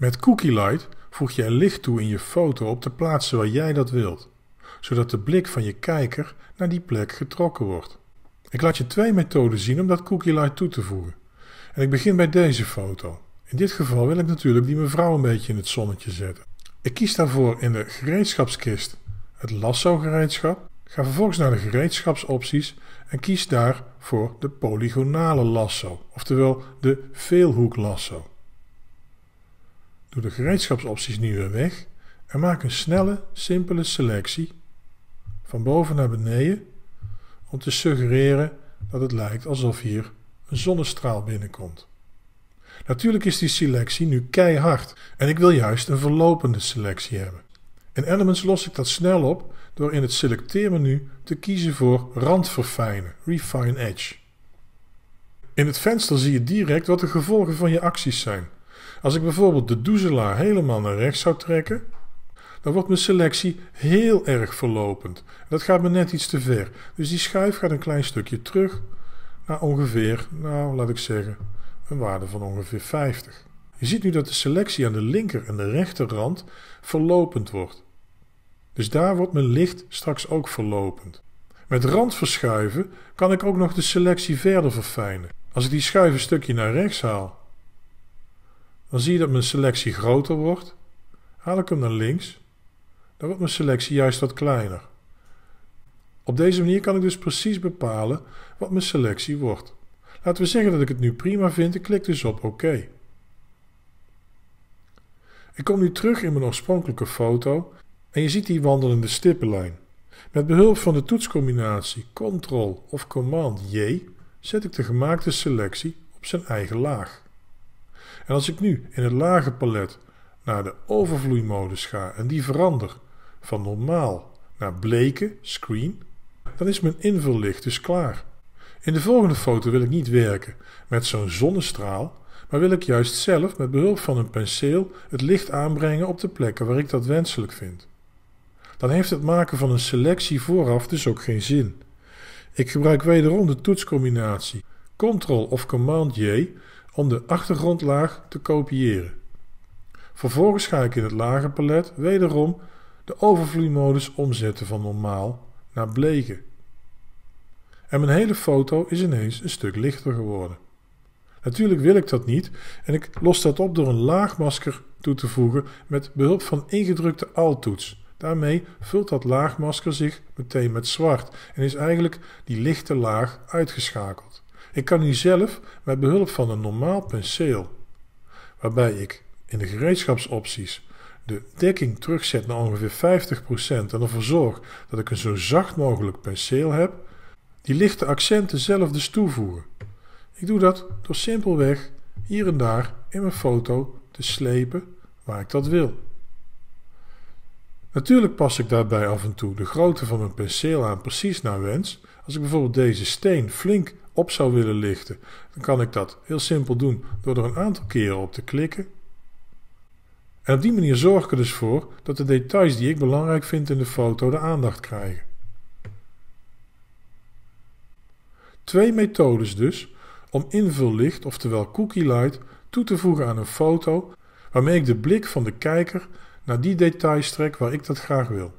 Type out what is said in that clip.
Met Cookie Light voeg jij licht toe in je foto op de plaatsen waar jij dat wilt, zodat de blik van je kijker naar die plek getrokken wordt. Ik laat je twee methoden zien om dat Cookie Light toe te voegen. En ik begin bij deze foto. In dit geval wil ik natuurlijk die mevrouw een beetje in het zonnetje zetten. Ik kies daarvoor in de gereedschapskist het lasso gereedschap. Ga vervolgens naar de gereedschapsopties en kies daar voor de polygonale lasso, oftewel de veelhoek lasso. Doe de gereedschapsopties nu weer weg en maak een snelle, simpele selectie van boven naar beneden om te suggereren dat het lijkt alsof hier een zonnestraal binnenkomt. Natuurlijk is die selectie nu keihard en ik wil juist een verlopende selectie hebben. In Elements los ik dat snel op door in het selecteermenu te kiezen voor Rand verfijnen Refine Edge. In het venster zie je direct wat de gevolgen van je acties zijn. Als ik bijvoorbeeld de doezelaar helemaal naar rechts zou trekken, dan wordt mijn selectie heel erg verlopend. Dat gaat me net iets te ver. Dus die schuif gaat een klein stukje terug naar ongeveer, nou laat ik zeggen, een waarde van ongeveer 50. Je ziet nu dat de selectie aan de linker en de rechterrand verlopend wordt. Dus daar wordt mijn licht straks ook verlopend. Met randverschuiven kan ik ook nog de selectie verder verfijnen. Als ik die schuif een stukje naar rechts haal dan zie je dat mijn selectie groter wordt. Haal ik hem naar links, dan wordt mijn selectie juist wat kleiner. Op deze manier kan ik dus precies bepalen wat mijn selectie wordt. Laten we zeggen dat ik het nu prima vind en klik dus op OK. Ik kom nu terug in mijn oorspronkelijke foto en je ziet die wandelende stippenlijn. Met behulp van de toetscombinatie Ctrl of Command J zet ik de gemaakte selectie op zijn eigen laag. En als ik nu in het lage palet naar de overvloeimodus ga en die verander van normaal naar bleken, screen, dan is mijn invullicht dus klaar. In de volgende foto wil ik niet werken met zo'n zonnestraal, maar wil ik juist zelf met behulp van een penseel het licht aanbrengen op de plekken waar ik dat wenselijk vind. Dan heeft het maken van een selectie vooraf dus ook geen zin. Ik gebruik wederom de toetscombinatie Ctrl of Command J om de achtergrondlaag te kopiëren. Vervolgens ga ik in het lager palet wederom de overvloeimodus omzetten van normaal naar bleken. En mijn hele foto is ineens een stuk lichter geworden. Natuurlijk wil ik dat niet en ik los dat op door een laagmasker toe te voegen met behulp van ingedrukte Alt-toets. Daarmee vult dat laagmasker zich meteen met zwart en is eigenlijk die lichte laag uitgeschakeld. Ik kan hier zelf met behulp van een normaal penseel, waarbij ik in de gereedschapsopties de dekking terugzet naar ongeveer 50% en ervoor zorg dat ik een zo zacht mogelijk penseel heb, die lichte accenten zelf dus toevoegen. Ik doe dat door simpelweg hier en daar in mijn foto te slepen waar ik dat wil. Natuurlijk pas ik daarbij af en toe de grootte van mijn penseel aan precies naar wens. Als ik bijvoorbeeld deze steen flink op zou willen lichten, dan kan ik dat heel simpel doen door er een aantal keren op te klikken. En op die manier zorg ik er dus voor dat de details die ik belangrijk vind in de foto de aandacht krijgen. Twee methodes dus om invullicht, oftewel cookie light, toe te voegen aan een foto waarmee ik de blik van de kijker naar die details trek waar ik dat graag wil.